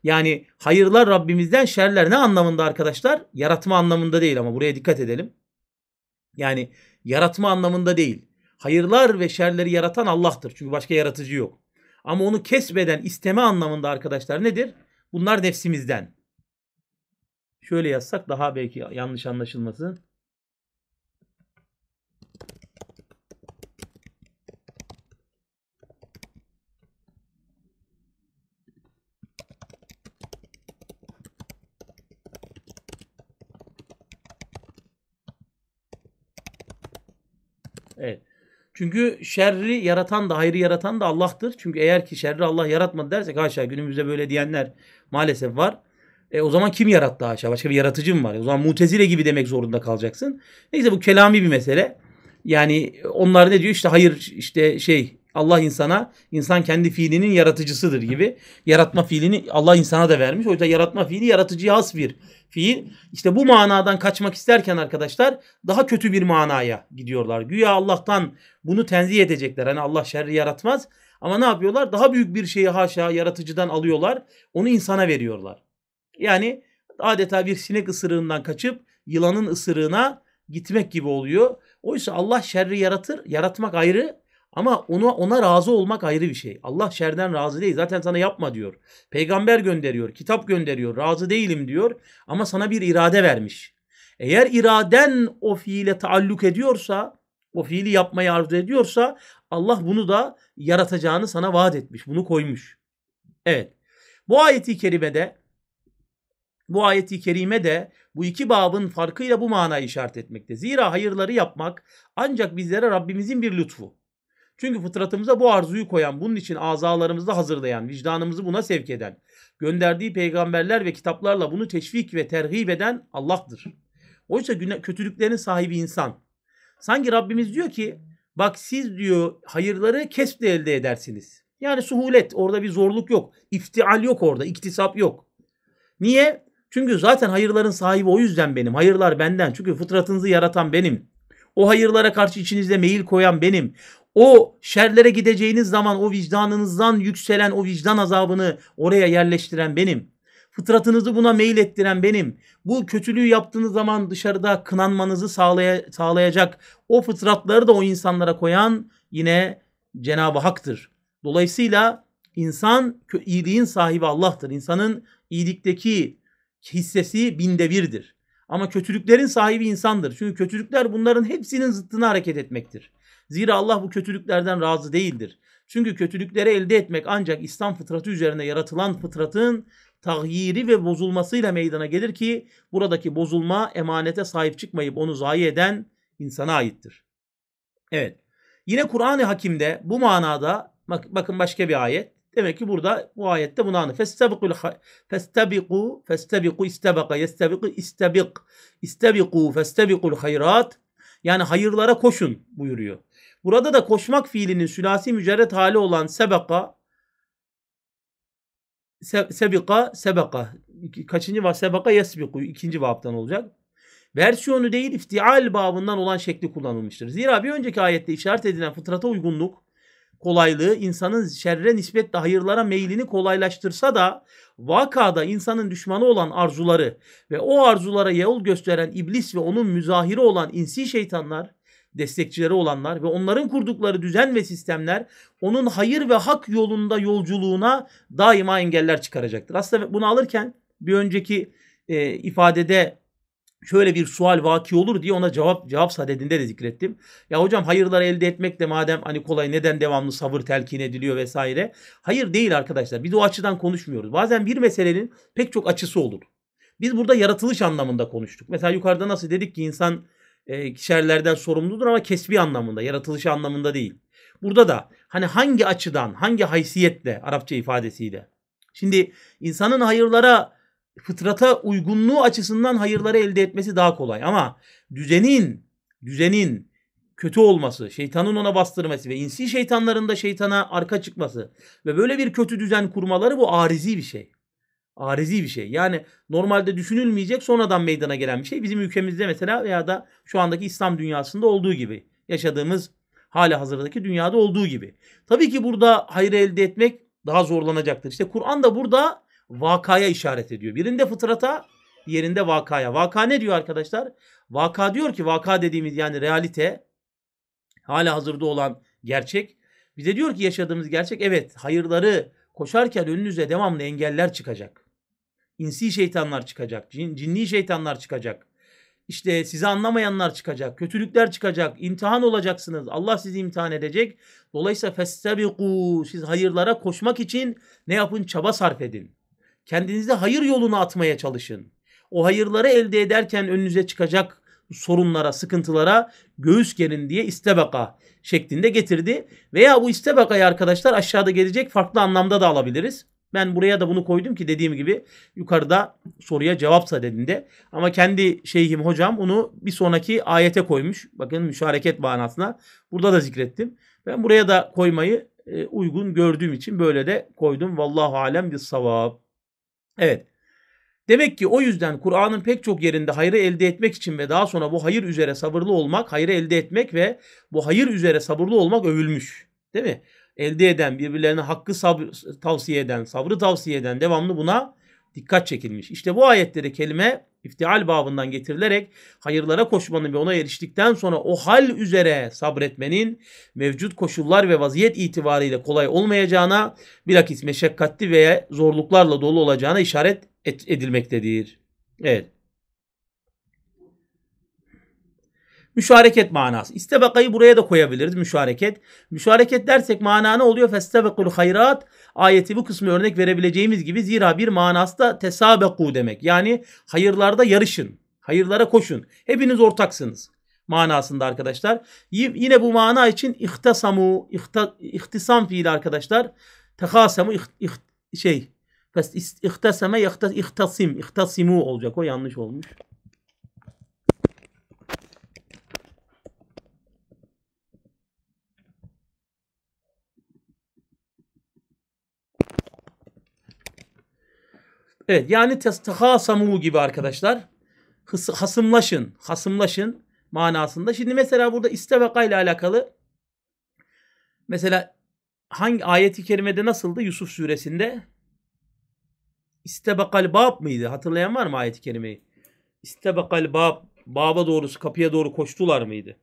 Yani hayırlar Rabbimizden şerler ne anlamında arkadaşlar? Yaratma anlamında değil ama buraya dikkat edelim. Yani yaratma anlamında değil. Hayırlar ve şerleri yaratan Allah'tır. Çünkü başka yaratıcı yok. Ama onu kesmeden isteme anlamında arkadaşlar nedir? Bunlar nefsimizden. Şöyle yazsak daha belki yanlış anlaşılması. Evet. Çünkü şerri yaratan da hayrı yaratan da Allah'tır. Çünkü eğer ki şerri Allah yaratmadı dersek haşa günümüzde böyle diyenler maalesef var. E o zaman kim yarattı haşa? Başka bir yaratıcı mı var? O zaman mutezile gibi demek zorunda kalacaksın. Neyse bu kelami bir mesele. Yani e, onlar ne diyor? İşte hayır işte şey Allah insana, insan kendi fiilinin yaratıcısıdır gibi. Yaratma fiilini Allah insana da vermiş. O yüzden yaratma fiili yaratıcıya has bir fiil. İşte bu manadan kaçmak isterken arkadaşlar daha kötü bir manaya gidiyorlar. Güya Allah'tan bunu tenzih edecekler. Hani Allah şerri yaratmaz. Ama ne yapıyorlar? Daha büyük bir şeyi haşa yaratıcıdan alıyorlar. Onu insana veriyorlar. Yani adeta bir sinek ısırığından kaçıp yılanın ısırığına gitmek gibi oluyor. Oysa Allah şerri yaratır, yaratmak ayrı ama ona ona razı olmak ayrı bir şey. Allah şerden razı değil. Zaten sana yapma diyor. Peygamber gönderiyor, kitap gönderiyor. Razı değilim diyor ama sana bir irade vermiş. Eğer iraden o fiile taalluk ediyorsa, o fiili yapmayı arzu ediyorsa Allah bunu da yaratacağını sana vaat etmiş. Bunu koymuş. Evet. Bu ayeti kerimede bu ayeti kerime de bu iki babın farkıyla bu manayı işaret etmekte. Zira hayırları yapmak ancak bizlere Rabbimizin bir lütfu. Çünkü fıtratımıza bu arzuyu koyan, bunun için azalarımızı hazırlayan, vicdanımızı buna sevk eden, gönderdiği peygamberler ve kitaplarla bunu teşvik ve terhip eden Allah'tır. Oysa güne, kötülüklerin sahibi insan. Sanki Rabbimiz diyor ki, bak siz diyor hayırları kesple elde edersiniz. Yani suhulet, orada bir zorluk yok. İftial yok orada, iktisap yok. Niye? Çünkü zaten hayırların sahibi o yüzden benim. Hayırlar benden. Çünkü fıtratınızı yaratan benim. O hayırlara karşı içinizde meyil koyan benim. O şerlere gideceğiniz zaman o vicdanınızdan yükselen o vicdan azabını oraya yerleştiren benim. Fıtratınızı buna meyil ettiren benim. Bu kötülüğü yaptığınız zaman dışarıda kınanmanızı sağlaya, sağlayacak o fıtratları da o insanlara koyan yine Cenab-ı Hak'tır. Dolayısıyla insan iyiliğin sahibi Allah'tır. İnsanın iyilikteki hissesi binde birdir. Ama kötülüklerin sahibi insandır. Çünkü kötülükler bunların hepsinin zıttına hareket etmektir. Zira Allah bu kötülüklerden razı değildir. Çünkü kötülükleri elde etmek ancak İslam fıtratı üzerine yaratılan fıtratın tahyiri ve bozulmasıyla meydana gelir ki buradaki bozulma emanete sahip çıkmayıp onu zayi eden insana aittir. Evet. Yine Kur'an-ı Hakim'de bu manada bak, bakın başka bir ayet. Demek ki burada bu ayette bunu anlıyor. Festabiqul festabiqu festabiqu istabaqa yestabiqu istabik istabiqu festabiqul hayrat yani hayırlara koşun buyuruyor. Burada da koşmak fiilinin sülasi mücerret hali olan sebaka se, sebika sebaka kaçıncı var sebaka yesbiku ikinci babtan olacak. Versiyonu değil iftial babından olan şekli kullanılmıştır. Zira bir önceki ayette işaret edilen fıtrata uygunluk kolaylığı insanın şerre nispetle hayırlara meylini kolaylaştırsa da vakada insanın düşmanı olan arzuları ve o arzulara yol gösteren iblis ve onun müzahiri olan insi şeytanlar, destekçileri olanlar ve onların kurdukları düzen ve sistemler onun hayır ve hak yolunda yolculuğuna daima engeller çıkaracaktır. Aslında bunu alırken bir önceki e, ifadede şöyle bir sual vaki olur diye ona cevap cevap sadedinde de zikrettim. Ya hocam hayırları elde etmek de madem hani kolay neden devamlı sabır telkin ediliyor vesaire. Hayır değil arkadaşlar. Biz o açıdan konuşmuyoruz. Bazen bir meselenin pek çok açısı olur. Biz burada yaratılış anlamında konuştuk. Mesela yukarıda nasıl dedik ki insan e, kişilerden sorumludur ama kesbi anlamında, yaratılış anlamında değil. Burada da hani hangi açıdan, hangi haysiyetle, Arapça ifadesiyle. Şimdi insanın hayırlara fıtrata uygunluğu açısından hayırları elde etmesi daha kolay. Ama düzenin, düzenin kötü olması, şeytanın ona bastırması ve insi şeytanların da şeytana arka çıkması ve böyle bir kötü düzen kurmaları bu arizi bir şey. Arizi bir şey. Yani normalde düşünülmeyecek sonradan meydana gelen bir şey. Bizim ülkemizde mesela veya da şu andaki İslam dünyasında olduğu gibi. Yaşadığımız hala hazırdaki dünyada olduğu gibi. Tabii ki burada hayır elde etmek daha zorlanacaktır. İşte Kur'an da burada vakaya işaret ediyor. Birinde fıtrata, diğerinde vakaya. Vaka ne diyor arkadaşlar? Vaka diyor ki vaka dediğimiz yani realite hala hazırda olan gerçek. Bize diyor ki yaşadığımız gerçek evet hayırları koşarken önünüze devamlı engeller çıkacak. İnsi şeytanlar çıkacak, cin, cinni şeytanlar çıkacak. İşte sizi anlamayanlar çıkacak, kötülükler çıkacak, imtihan olacaksınız. Allah sizi imtihan edecek. Dolayısıyla festebiku siz hayırlara koşmak için ne yapın? Çaba sarf edin. Kendinizi hayır yoluna atmaya çalışın. O hayırları elde ederken önünüze çıkacak sorunlara, sıkıntılara göğüs gerin diye istebaka şeklinde getirdi. Veya bu istebakayı arkadaşlar aşağıda gelecek farklı anlamda da alabiliriz. Ben buraya da bunu koydum ki dediğim gibi yukarıda soruya cevapsa dediğinde. Ama kendi şeyhim hocam onu bir sonraki ayete koymuş. Bakın müşareket manasına. Burada da zikrettim. Ben buraya da koymayı e, uygun gördüğüm için böyle de koydum. Vallahu alem bir savab. Evet. Demek ki o yüzden Kur'an'ın pek çok yerinde hayrı elde etmek için ve daha sonra bu hayır üzere sabırlı olmak, hayrı elde etmek ve bu hayır üzere sabırlı olmak övülmüş. Değil mi? Elde eden, birbirlerine hakkı sabr, tavsiye eden, sabrı tavsiye eden, devamlı buna dikkat çekilmiş. İşte bu ayetleri kelime iftial babından getirilerek hayırlara koşmanın ve ona eriştikten sonra o hal üzere sabretmenin mevcut koşullar ve vaziyet itibariyle kolay olmayacağına bilakis meşakkatli veya zorluklarla dolu olacağına işaret edilmektedir. Evet. müşareket manası. İstebakayı buraya da koyabiliriz müşareket. Müşareket dersek mana ne oluyor? Festebekul hayrat ayeti bu kısmı örnek verebileceğimiz gibi zira bir manası da tesabeku demek. Yani hayırlarda yarışın, hayırlara koşun. Hepiniz ortaksınız manasında arkadaşlar. Yine bu mana için ihtasamu, ihta, ihtisam fiili arkadaşlar. Tehasamu, iht, iht, şey, ihtasame, ihtasim, olacak. O yanlış olmuş. Evet yani tehasamu gibi arkadaşlar. Hasımlaşın, hasımlaşın manasında. Şimdi mesela burada istevaka ile alakalı mesela hangi ayeti kerimede nasıldı Yusuf suresinde? İstebakal bab mıydı? Hatırlayan var mı ayeti kerimeyi? İstebakal bab, baba doğrusu kapıya doğru koştular mıydı?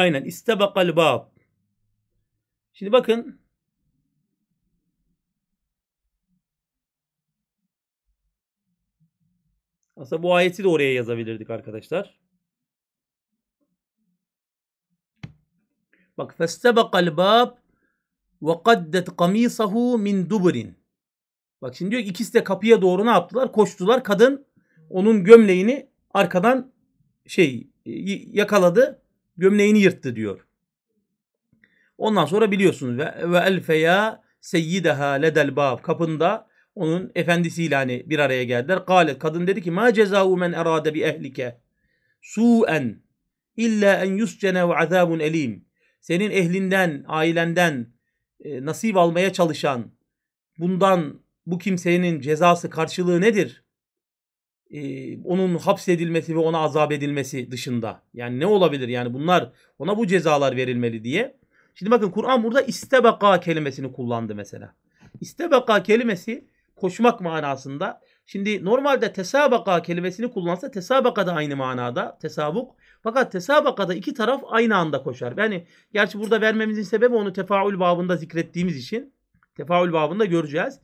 Aynen. İstebakal bab. Şimdi bakın. Aslında bu ayeti de oraya yazabilirdik arkadaşlar. Bak festebakal bab ve kaddet kamisahu min duburin. Bak şimdi diyor ikisi de kapıya doğru ne yaptılar? Koştular. Kadın onun gömleğini arkadan şey e, yakaladı gömleğini yırttı diyor. Ondan sonra biliyorsunuz ve, ve elfeya seyyideha ledel bab kapında onun efendisiyle hani bir araya geldiler. Kale kadın dedi ki ma cezau men erade bi ehlike su'en illa en yuscene ve azabun elim. Senin ehlinden, ailenden e, nasip almaya çalışan bundan bu kimsenin cezası karşılığı nedir? e, onun hapsedilmesi ve ona azap edilmesi dışında. Yani ne olabilir yani bunlar ona bu cezalar verilmeli diye. Şimdi bakın Kur'an burada istebeka kelimesini kullandı mesela. İstebeka kelimesi koşmak manasında. Şimdi normalde tesabaka kelimesini kullansa tesabaka da aynı manada tesabuk. Fakat tesabakada iki taraf aynı anda koşar. Yani gerçi burada vermemizin sebebi onu tefaül babında zikrettiğimiz için tefaül babında göreceğiz.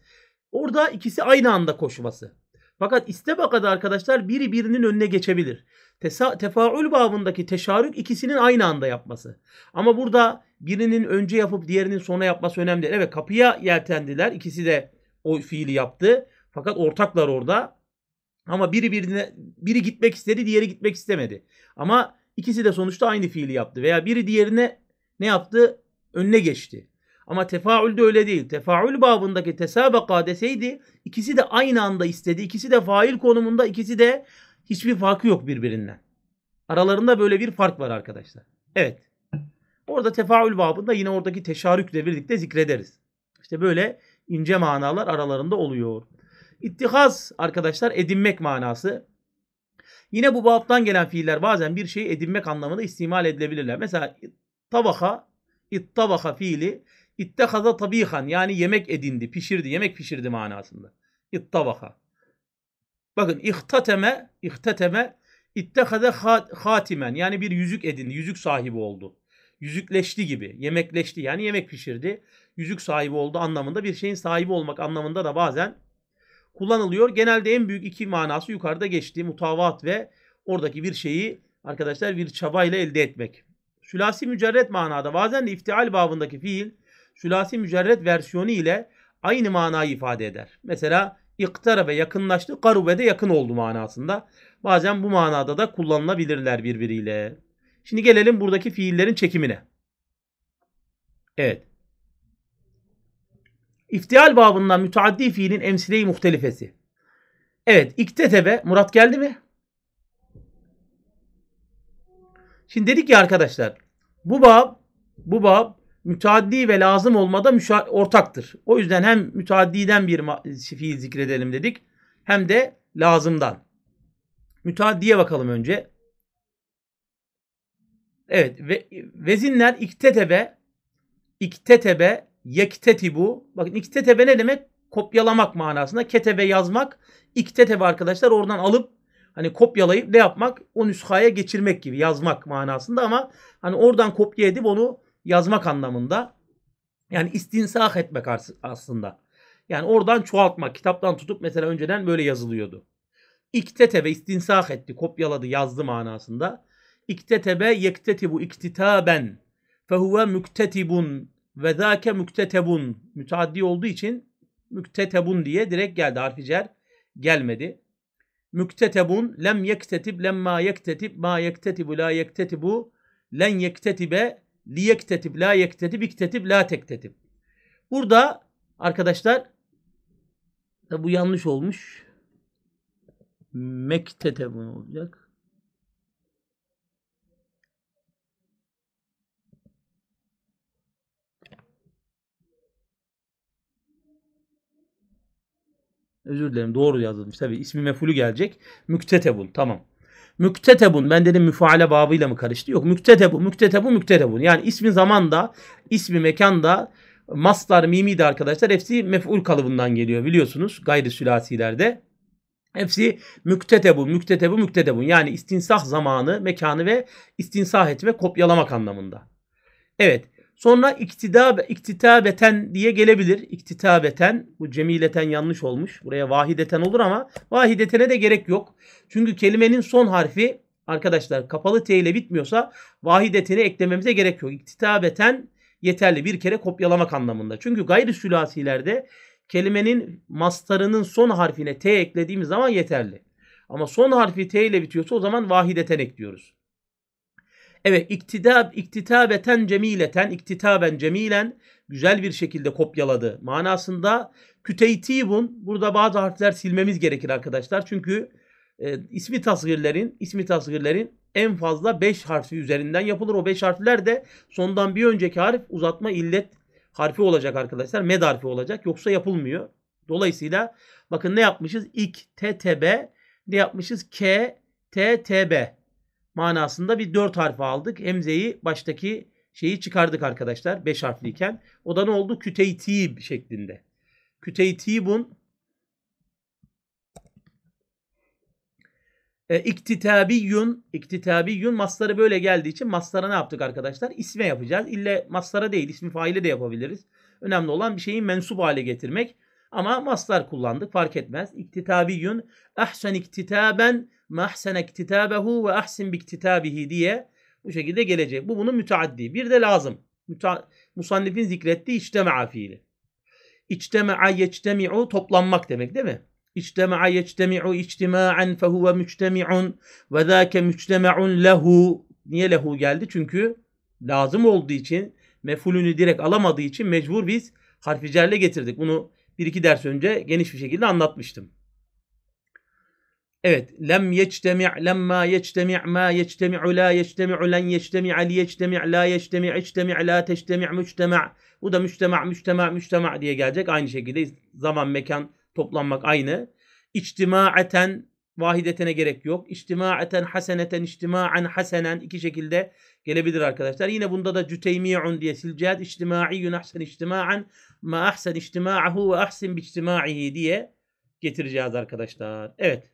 Orada ikisi aynı anda koşması. Fakat istebakada arkadaşlar biri birinin önüne geçebilir. Tesa, tefaül babındaki teşarük ikisinin aynı anda yapması. Ama burada birinin önce yapıp diğerinin sonra yapması önemli değil. Evet kapıya yeltendiler. İkisi de o fiili yaptı. Fakat ortaklar orada. Ama biri birine biri gitmek istedi, diğeri gitmek istemedi. Ama ikisi de sonuçta aynı fiili yaptı veya biri diğerine ne yaptı? Önüne geçti. Ama de öyle değil. Tefaül babındaki tesabaka deseydi ikisi de aynı anda istedi. İkisi de fail konumunda, ikisi de hiçbir farkı yok birbirinden. Aralarında böyle bir fark var arkadaşlar. Evet. Orada tefaül babında yine oradaki teşarükle birlikte zikrederiz. İşte böyle ince manalar aralarında oluyor. İttihaz arkadaşlar edinmek manası. Yine bu babdan gelen fiiller bazen bir şeyi edinmek anlamında istimal edilebilirler. Mesela tavaka, ittabaka fiili İttehaza tabihan yani yemek edindi, pişirdi, yemek pişirdi manasında. İttavaha. Bakın ihtateme, ihtateme ittehaza hatimen yani bir yüzük edindi, yüzük sahibi oldu. Yüzükleşti gibi, yemekleşti yani yemek pişirdi. Yüzük sahibi oldu anlamında bir şeyin sahibi olmak anlamında da bazen kullanılıyor. Genelde en büyük iki manası yukarıda geçti. Mutavat ve oradaki bir şeyi arkadaşlar bir çabayla elde etmek. Sülasi mücerret manada bazen de iftial babındaki fiil sülasi mücerret versiyonu ile aynı manayı ifade eder. Mesela iktara ve yakınlaştı, garube de yakın oldu manasında. Bazen bu manada da kullanılabilirler birbiriyle. Şimdi gelelim buradaki fiillerin çekimine. Evet. İftial babından müteaddi fiilin emsile-i muhtelifesi. Evet, iktetebe. Murat geldi mi? Şimdi dedik ya arkadaşlar. Bu bab, bu bab müteaddi ve lazım olmada müşa- ortaktır. O yüzden hem müteaddiden bir fiil zikredelim dedik hem de lazımdan. Müteaddiye bakalım önce. Evet ve, vezinler iktetebe iktetebe yektetibu bakın iktetebe ne demek? Kopyalamak manasında. Ketebe yazmak. İktetebe arkadaşlar oradan alıp hani kopyalayıp ne yapmak? O nüshaya geçirmek gibi yazmak manasında ama hani oradan kopya edip onu yazmak anlamında. Yani istinsah etmek aslında. Yani oradan çoğaltmak. Kitaptan tutup mesela önceden böyle yazılıyordu. İktete ve istinsak etti, kopyaladı, yazdı manasında. İktetebe yektetibu iktitaben fehuve müktetibun ve zâke müktetebun müteaddi olduğu için müktetebun diye direkt geldi. Harfi gelmedi. Müktetebun lem yektetib lemma yektetib ma yektetibu la yektetibu len yektetibe liyektetib, la yektetib, iktetib, la tektetib. Burada arkadaşlar bu yanlış olmuş. Mektete bu olacak. Özür dilerim doğru yazılmış. Tabi ismi mefulü gelecek. Müktetebun tamam. Müktetebun. Ben dedim müfaale babıyla mı karıştı? Yok. Müktetebu, müktetebu, müktetebun. Yani ismi zamanda, ismi mekanda, maslar, mimi de arkadaşlar hepsi mef'ul kalıbından geliyor biliyorsunuz. Gayri sülasilerde. Hepsi müktetebu, müktetebu, müktedebun. Yani istinsah zamanı, mekanı ve istinsah etme, kopyalamak anlamında. Evet. Sonra iktidabe, iktitabeten diye gelebilir. İktitabeten bu cemileten yanlış olmuş. Buraya vahideten olur ama vahidetene de gerek yok. Çünkü kelimenin son harfi arkadaşlar kapalı t ile bitmiyorsa vahidetini eklememize gerek yok. İktitabeten yeterli bir kere kopyalamak anlamında. Çünkü gayri sülasilerde kelimenin mastarının son harfine t eklediğimiz zaman yeterli. Ama son harfi t ile bitiyorsa o zaman vahideten ekliyoruz. Evet iktidab iktitabeten cemileten, iktitaben cemilen güzel bir şekilde kopyaladı manasında. Küteytibun burada bazı harfler silmemiz gerekir arkadaşlar. Çünkü e, ismi tasvirlerin ismi tasvirlerin en fazla 5 harfi üzerinden yapılır. O 5 harfler de sondan bir önceki harf uzatma illet harfi olacak arkadaşlar. Med harfi olacak. Yoksa yapılmıyor. Dolayısıyla bakın ne yapmışız? İk, T T B. Ne yapmışız? K, T T B manasında bir dört harfi aldık. Hemzeyi baştaki şeyi çıkardık arkadaşlar beş harfliyken. O da ne oldu? Küteytib şeklinde. Küteytibun e, iktitabiyyun iktitabiyyun masları böyle geldiği için maslara ne yaptık arkadaşlar? İsme yapacağız. İlle maslara değil ismi faile de yapabiliriz. Önemli olan bir şeyi mensup hale getirmek. Ama maslar kullandık fark etmez. İktitabiyyun ahsen iktitaben mahsene kitabehu ve ahsin bi kitabihi diye bu şekilde gelecek. Bu bunun müteaddi. Bir de lazım. Müta Musannifin zikrettiği içtema fiili. İçtema, yectemi'u toplanmak demek değil mi? İçtema, yectemi'u içtima'an fehuve müctemi'un ve zâke müctemi'un lehu. Niye lehu geldi? Çünkü lazım olduğu için mefulünü direkt alamadığı için mecbur biz harfi cerle getirdik. Bunu bir iki ders önce geniş bir şekilde anlatmıştım. Evet. Lem yectemi' lemma yectemi' ma yectemi'u la yectemi'u len yectemi'a li yectemi' la yectemi' içtemi' la teştemi' müçtema' Bu da müçtema' müçtema' müçtema' diye gelecek. Aynı şekilde zaman mekan toplanmak aynı. İçtima'eten vahidetine gerek yok. İçtima'eten haseneten içtima'en hasenen iki şekilde gelebilir arkadaşlar. Yine bunda da cüteymi'un diye sileceğiz. İçtima'iyyun ahsen içtima'en ma ahsen içtima'ahu ve ahsin biçtima'ihi diye getireceğiz arkadaşlar. Evet.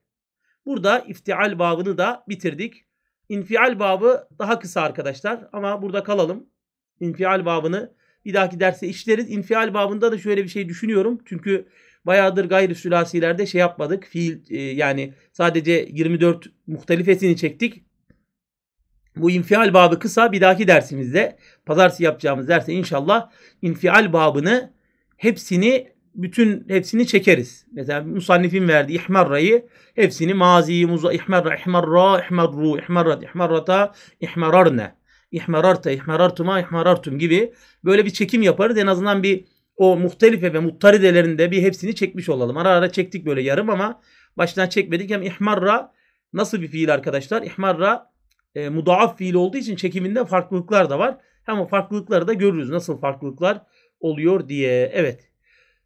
Burada iftial babını da bitirdik. İnfial babı daha kısa arkadaşlar ama burada kalalım. İnfial babını bir dahaki derste işleriz. İnfial babında da şöyle bir şey düşünüyorum. Çünkü bayağıdır gayri sülasilerde şey yapmadık. Fiil e, yani sadece 24 muhtelifesini çektik. Bu infial babı kısa bir dahaki dersimizde pazartesi yapacağımız derse inşallah infial babını hepsini bütün hepsini çekeriz. Mesela musannifin verdiği ihmarrayı hepsini maziyi muza ihmarra ihmarra ihmarru ihmarrat ihmarrata ihmararne ihmararta ihmarartuma ihmarartum gibi böyle bir çekim yaparız. En azından bir o muhtelife ve muttaridelerinde bir hepsini çekmiş olalım. Ara ara çektik böyle yarım ama baştan çekmedik. Hem ihmarra nasıl bir fiil arkadaşlar? İhmarra e, mudaaf fiil olduğu için çekiminde farklılıklar da var. Hem o farklılıkları da görürüz. Nasıl farklılıklar oluyor diye. Evet.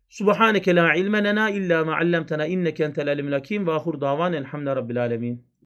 Subhaneke la ilme lena illa ma allamtena inneke entel alimul hakim ve ahur davan elhamdülillahi rabbil alamin.